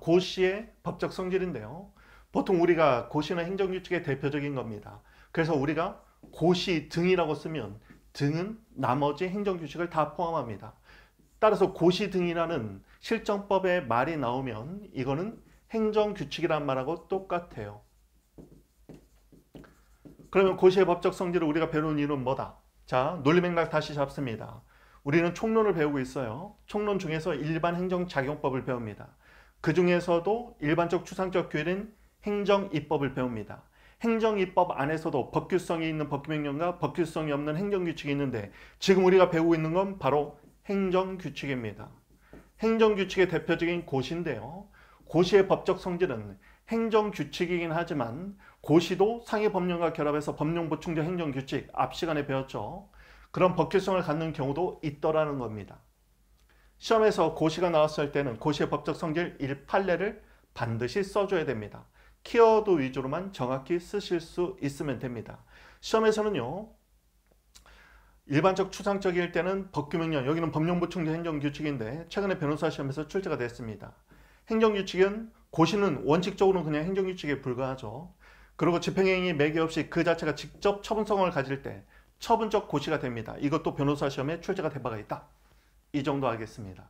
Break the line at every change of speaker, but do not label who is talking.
고시의 법적 성질인데요. 보통 우리가 고시는 행정규칙의 대표적인 겁니다. 그래서 우리가 고시 등이라고 쓰면 등은 나머지 행정규칙을 다 포함합니다. 따라서 고시 등이라는 실정법의 말이 나오면 이거는 행정규칙이란 말하고 똑같아요. 그러면 고시의 법적 성질을 우리가 배운 이유는 뭐다? 자, 논리 맥락 다시 잡습니다. 우리는 총론을 배우고 있어요. 총론 중에서 일반 행정작용법을 배웁니다. 그 중에서도 일반적 추상적 규율인 행정입법을 배웁니다. 행정입법 안에서도 법규성이 있는 법규명령과 법규성이 없는 행정규칙이 있는데 지금 우리가 배우고 있는 건 바로 행정규칙입니다. 행정규칙의 대표적인 고시인데요. 고시의 법적 성질은 행정규칙이긴 하지만 고시도 상위 법령과 결합해서 법령 보충적 행정규칙 앞 시간에 배웠죠. 그런 법규성을 갖는 경우도 있더라는 겁니다. 시험에서 고시가 나왔을 때는 고시의 법적 성질 1판례를 반드시 써줘야 됩니다. 키워드 위주로만 정확히 쓰실 수 있으면 됩니다. 시험에서는요. 일반적 추상적일 때는 법규명령, 여기는 법령보충제 행정규칙인데 최근에 변호사 시험에서 출제가 됐습니다. 행정규칙은 고시는 원칙적으로 그냥 행정규칙에 불과하죠. 그리고 집행행위 매개 없이 그 자체가 직접 처분성을 가질 때 처분적 고시가 됩니다. 이것도 변호사 시험에 출제가 된 바가 있다. 이 정도 하겠습니다.